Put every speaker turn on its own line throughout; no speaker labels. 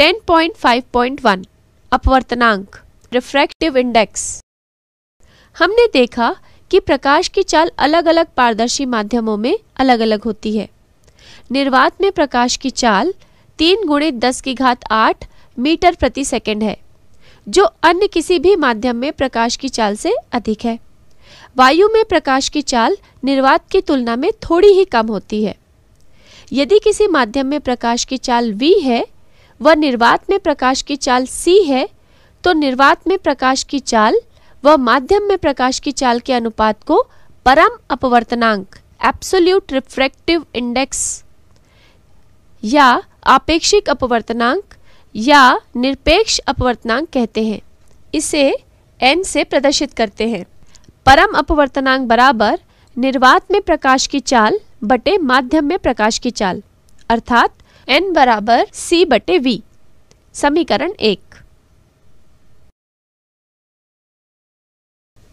10.5.1 अपवर्तनांक refractive index हमने देखा कि प्रकाश की चाल अलग अलग पारदर्शी माध्यमों में अलग अलग होती है निर्वात में प्रकाश की चाल तीन गुणे दस की घात आठ मीटर प्रति सेकंड है जो अन्य किसी भी माध्यम में प्रकाश की चाल से अधिक है वायु में प्रकाश की चाल निर्वात की तुलना में थोड़ी ही कम होती है यदि किसी माध्यम में प्रकाश की चाल v है व निर्वात में प्रकाश की चाल सी है तो निर्वात में प्रकाश की चाल व माध्यम में प्रकाश की चाल के अनुपात को परम अपवर्तनांक एप्सोल्यूट रिफ्रेक्टिव इंडेक्स या आपेक्षिक अपवर्तनांक या निरपेक्ष अपवर्तनांक कहते हैं इसे एन से प्रदर्शित करते हैं परम अपवर्तनांक बराबर निर्वात में प्रकाश की चाल बटे माध्यम में प्रकाश की चाल अर्थात एन बराबर सी बटे वी समीकरण एक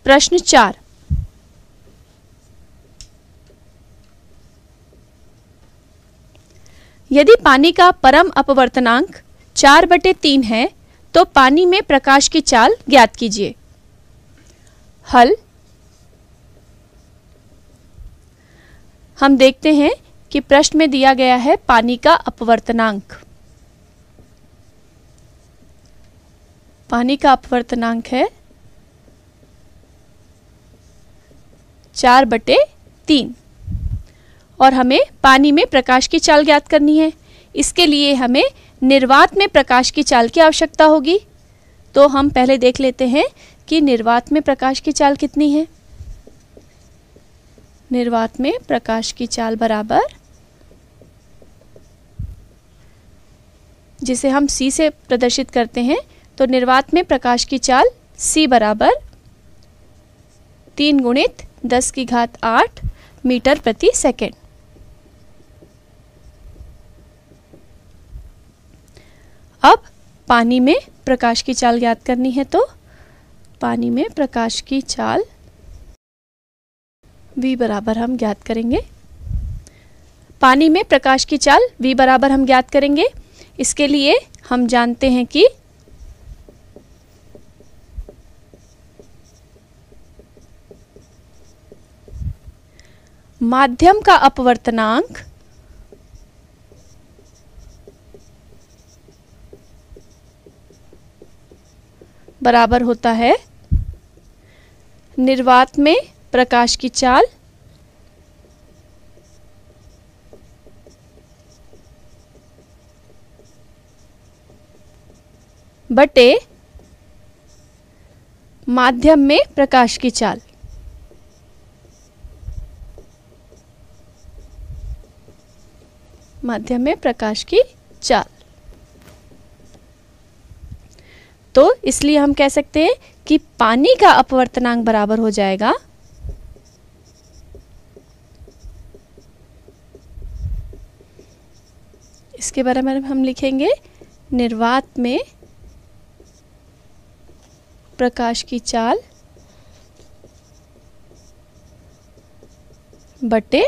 प्रश्न चार यदि पानी का परम अपवर्तनांक चार बटे तीन है तो पानी में प्रकाश की चाल ज्ञात कीजिए हल हम देखते हैं कि प्रश्न में दिया गया है पानी का अपवर्तनांक पानी का अपवर्तनांक है चार बटे तीन और हमें पानी में प्रकाश की चाल ज्ञात करनी है इसके लिए हमें निर्वात में प्रकाश की चाल की आवश्यकता होगी तो हम पहले देख लेते हैं कि निर्वात में प्रकाश की चाल कितनी है निर्वात में प्रकाश की चाल बराबर जिसे हम सी से प्रदर्शित करते हैं तो निर्वात में प्रकाश की चाल सी बराबर तीन गुणित दस की घात आठ मीटर प्रति सेकेंड अब पानी में प्रकाश की चाल ज्ञात करनी है तो पानी में प्रकाश की चाल v बराबर हम ज्ञात करेंगे पानी में प्रकाश की चाल v बराबर हम ज्ञात करेंगे इसके लिए हम जानते हैं कि माध्यम का अपवर्तनांक बराबर होता है निर्वात में प्रकाश की चाल बटे माध्यम में प्रकाश की चाल माध्यम में प्रकाश की चाल तो इसलिए हम कह सकते हैं कि पानी का अपवर्तनांक बराबर हो जाएगा इसके बारे में हम लिखेंगे निर्वात में प्रकाश की चाल बटे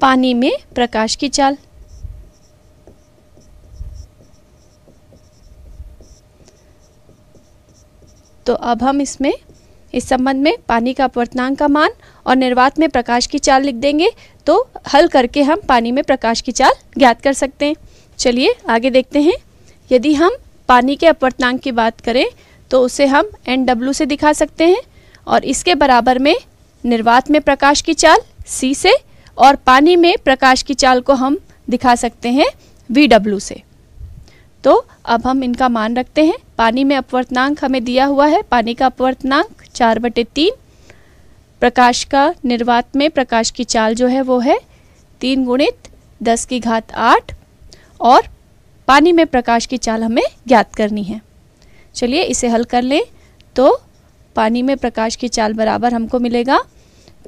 पानी में प्रकाश की चाल तो अब हम इसमें इस संबंध में पानी का अपवर्तनांक का मान और निर्वात में प्रकाश की चाल लिख देंगे तो हल करके हम पानी में प्रकाश की चाल ज्ञात कर सकते हैं चलिए आगे देखते हैं यदि हम पानी के अपवर्तनांक की बात करें तो उसे हम एन डब्ल्यू से दिखा सकते हैं और इसके बराबर में निर्वात में प्रकाश की चाल सी से और पानी में प्रकाश की चाल को हम दिखा सकते हैं वी डब्ल्यू से तो अब हम इनका मान रखते हैं पानी में अपवर्तनांक हमें दिया हुआ है पानी का अपवर्तनांक चार बटे तीन प्रकाश का निर्वात में प्रकाश की चाल जो है वो है तीन गुणित दस की घात आठ और पानी में प्रकाश की चाल हमें ज्ञात करनी है चलिए इसे हल कर लें तो पानी में प्रकाश की चाल बराबर हमको मिलेगा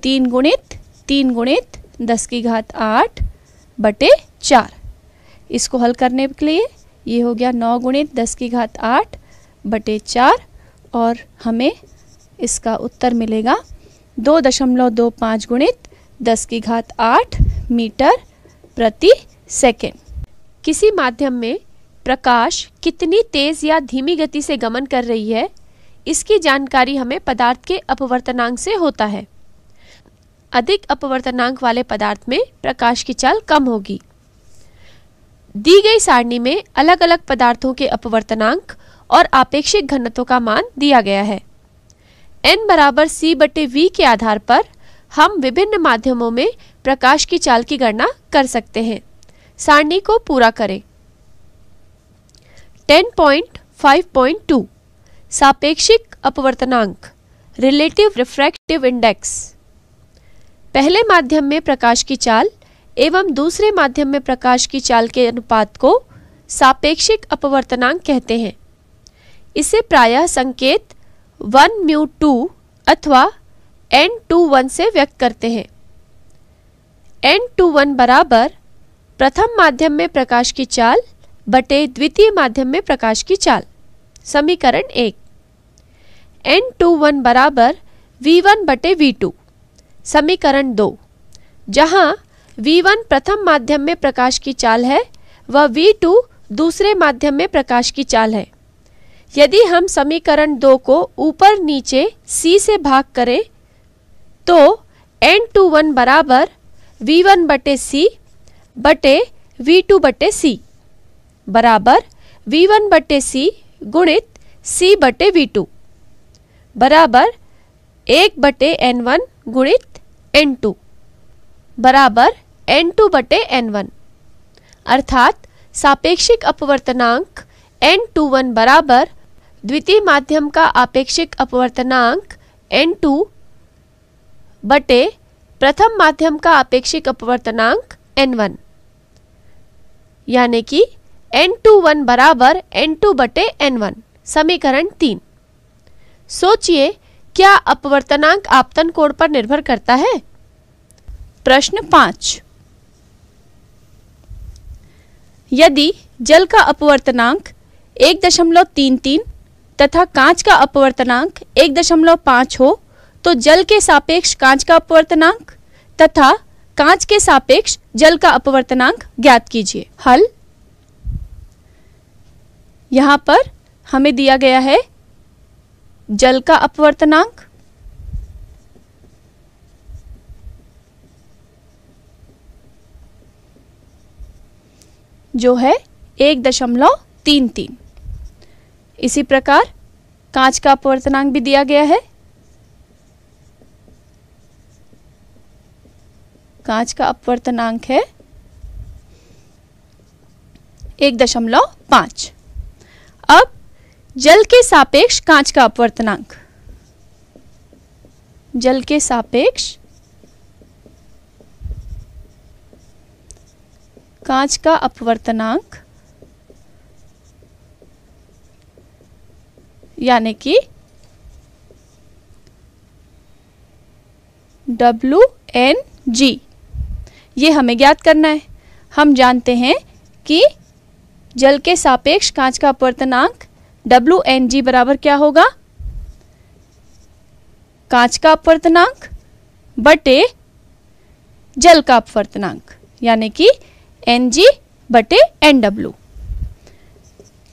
तीन गुणित तीन गुणित दस की घात आठ बटे चार इसको हल करने के लिए ये हो गया नौ गुणित दस की घात आठ बटे चार और हमें इसका उत्तर मिलेगा दो दशमलव दो पाँच गुणित दस की घात आठ मीटर प्रति सेकेंड किसी माध्यम में प्रकाश कितनी तेज या धीमी गति से गमन कर रही है इसकी जानकारी हमें पदार्थ के अपवर्तनांक से होता है अधिक अपवर्तनांक वाले पदार्थ में प्रकाश की चाल कम होगी दी गई सारणी में अलग अलग पदार्थों के अपवर्तनांक और आपेक्षिक घनत्व का मान दिया गया है n बराबर सी बटे वी के आधार पर हम विभिन्न माध्यमों में प्रकाश की चाल की गणना कर सकते हैं सारणी को पूरा करें 10.5.2 सापेक्षिक अपवर्तनांक रिलेटिव रिफ्रैक्टिव इंडेक्स पहले माध्यम में प्रकाश की चाल एवं दूसरे माध्यम में प्रकाश की चाल के अनुपात को सापेक्षिक अपवर्तनांक कहते हैं इसे प्रायः संकेत वन म्यू टू अथवा एन टू वन से व्यक्त करते हैं एन टू वन बराबर प्रथम माध्यम में प्रकाश की चाल बटे द्वितीय माध्यम में प्रकाश की चाल समीकरण एक एन टू वन बराबर वी वन बटे वी टू समीकरण दो जहाँ वी वन प्रथम माध्यम में प्रकाश की चाल है व वी टू दूसरे माध्यम में प्रकाश की चाल है यदि हम समीकरण दो को ऊपर नीचे c से भाग करें तो एन टू वन बराबर वी वन बटे सी बटे वी टू बटे सी बराबर वी वन बटे सी गुणित सी बटे वी टू बराबर एक बटे एन वन गुणित एन टू बराबर एन टू बटे एन वन अर्थात सापेक्षिक अपवर्तनांक एन टू वन बराबर द्वितीय माध्यम का आपेक्षिक अपवर्तनांक एन टू बटे प्रथम माध्यम का आपेक्षिक अपवर्तनांक एन वन यानी कि एन टू वन बराबर एन टू बटे एन वन समीकरण तीन सोचिए क्या अपवर्तनांक आपतन कोण पर निर्भर करता है प्रश्न पांच यदि जल का अपवर्तनांक एक दशमलव तीन तीन तथा कांच का अपवर्तनांक एक दशमलव पांच हो तो जल के सापेक्ष कांच का अपवर्तनांक तथा कांच के सापेक्ष जल का अपवर्तनांक ज्ञात कीजिए हल यहां पर हमें दिया गया है जल का अपवर्तनांक जो है एक दशमलव तीन तीन इसी प्रकार कांच का अपवर्तनांक भी दिया गया है कांच का अपवर्तनांक है एक दशमलव पांच अब जल के सापेक्ष कांच का अपवर्तनांक जल के सापेक्ष कांच का अपवर्तनांक यानी कि डब्ल्यू एन जी ये हमें ज्ञात करना है हम जानते हैं कि जल के सापेक्ष कांच का अपवर्तनांक डब्ल्यू एन जी बराबर क्या होगा कांच का अपवर्तनांक बटे जल का अपवर्तनांक यानी कि एन जी बटे एन डब्ल्यू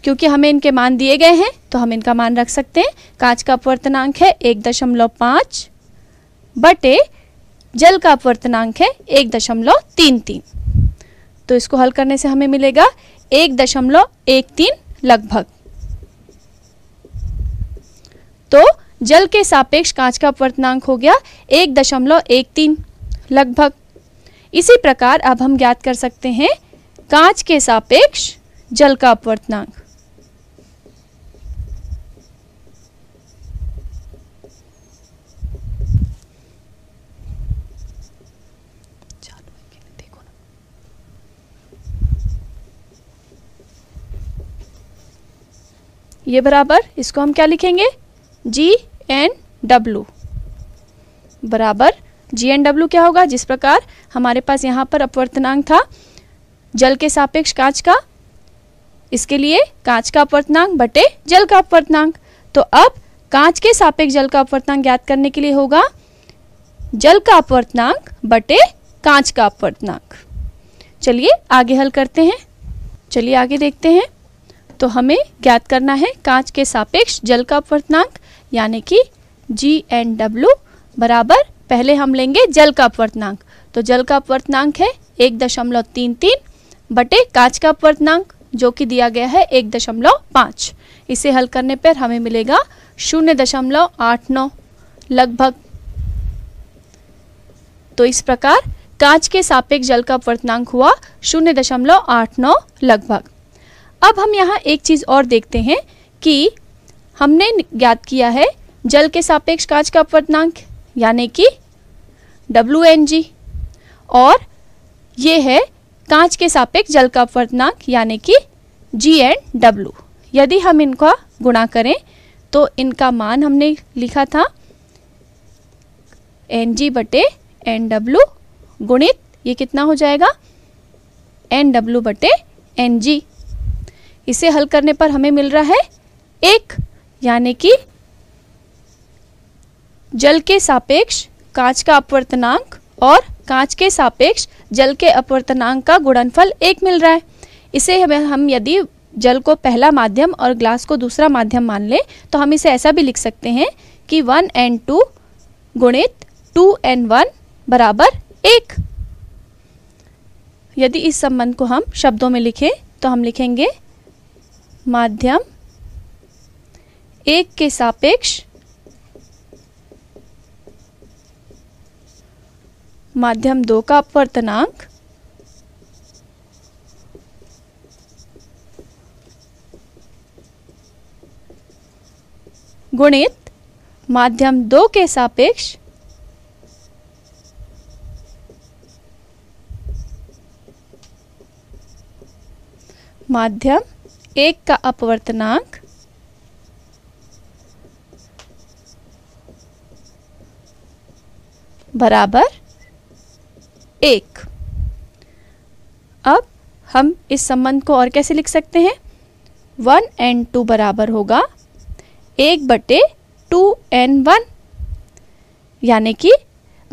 क्योंकि हमें इनके मान दिए गए हैं तो हम इनका मान रख सकते हैं कांच का अपवर्तनांक है एक दशमलव पाँच बटे जल का अपवर्तनांक है एक दशमलव तीन तीन तो इसको हल करने से हमें मिलेगा एक दशमलव एक तीन लगभग तो जल के सापेक्ष कांच का अपवर्तनांक हो गया एक दशमलव एक तीन लगभग इसी प्रकार अब हम ज्ञात कर सकते हैं कांच के सापेक्ष जल का अपवर्तनांक ये बराबर इसको हम क्या लिखेंगे जी एन डब्लू बराबर जी एन डब्लू क्या होगा जिस प्रकार हमारे पास यहाँ पर अपवर्तनांक था जल के सापेक्ष कांच का इसके लिए कांच का अपवर्तनांक बटे जल का अपवर्तनांक तो अब कांच के सापेक्ष जल का अपवर्तनांक ज्ञात करने के लिए होगा जल का अपवर्तनांक बटे कांच का अपवर्तनांक चलिए आगे हल करते हैं चलिए आगे देखते हैं तो हमें ज्ञात करना है कांच के सापेक्ष जल का अपवर्तनांक यानी कि जी एन डब्ल्यू बराबर पहले हम लेंगे जल का अपवर्तनांक तो जल का अपवर्तनांक है एक दशमलव तीन तीन बटे कांच का अपवर्तनांक जो कि दिया गया है एक दशमलव पाँच इसे हल करने पर हमें मिलेगा शून्य दशमलव आठ नौ लगभग तो इस प्रकार कांच के सापेक्ष जल का अपवर्तनांक हुआ शून्य दशमलव आठ नौ लगभग अब हम यहाँ एक चीज़ और देखते हैं कि हमने ज्ञात किया है जल के सापेक्ष कांच का अपवर्तनांक यानी कि डब्ल्यू और ये है कांच के सापेक्ष जल का अपवर्तनांक यानी कि जी एंड डब्ल्यू यदि हम इनका गुणा करें तो इनका मान हमने लिखा था एन जी बटे एन डब्ल्यू गुणित ये कितना हो जाएगा एन डब्ल्यू बटे एन जी इसे हल करने पर हमें मिल रहा है एक यानी कि जल के सापेक्ष कांच का अपवर्तनांक और कांच के सापेक्ष जल के अपवर्तनांक का गुणनफल एक मिल रहा है इसे हमें हम यदि जल को पहला माध्यम और ग्लास को दूसरा माध्यम मान लें तो हम इसे ऐसा भी लिख सकते हैं कि वन एन टू गुणित टू एन वन बराबर एक यदि इस संबंध को हम शब्दों में लिखें तो हम लिखेंगे माध्यम एक के सापेक्ष माध्यम दो का अपवर्तनांक गुणित माध्यम दो के सापेक्ष माध्यम एक का अपवर्तनांक बराबर एक अब हम इस संबंध को और कैसे लिख सकते हैं वन एन टू बराबर होगा एक बटे टू एन वन यानी कि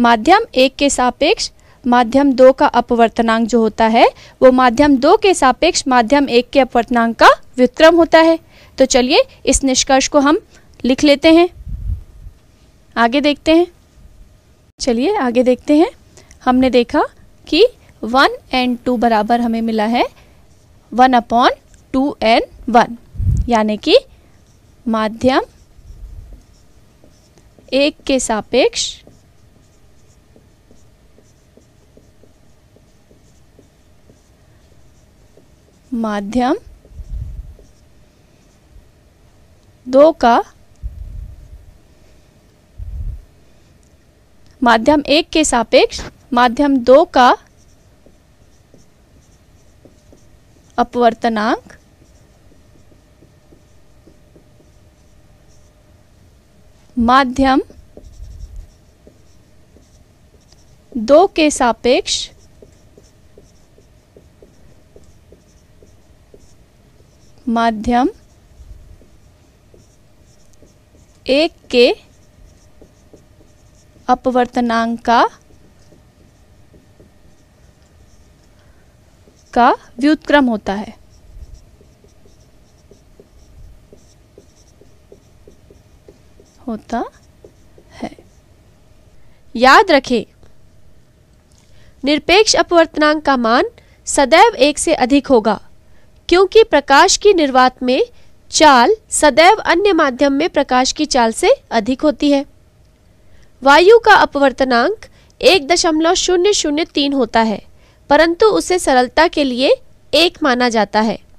माध्यम एक के सापेक्ष माध्यम दो का अपवर्तनांक जो होता है वो माध्यम दो के सापेक्ष माध्यम एक के अपवर्तनांक का व्युत्क्रम होता है तो चलिए इस निष्कर्ष को हम लिख लेते हैं आगे देखते हैं चलिए आगे देखते हैं हमने देखा कि वन एन टू बराबर हमें मिला है one upon two n one यानी कि माध्यम एक के सापेक्ष माध्यम दो का माध्यम एक के सापेक्ष माध्यम दो का अपवर्तनांक माध्यम दो के सापेक्ष माध्यम एक के अपवर्तनांक का का व्युत्क्रम होता है होता है याद रखें निरपेक्ष अपवर्तनांक का मान सदैव एक से अधिक होगा क्योंकि प्रकाश की निर्वात में चाल सदैव अन्य माध्यम में प्रकाश की चाल से अधिक होती है वायु का अपवर्तनांक एक दशमलव शून्य शून्य तीन होता है परंतु उसे सरलता के लिए एक माना जाता है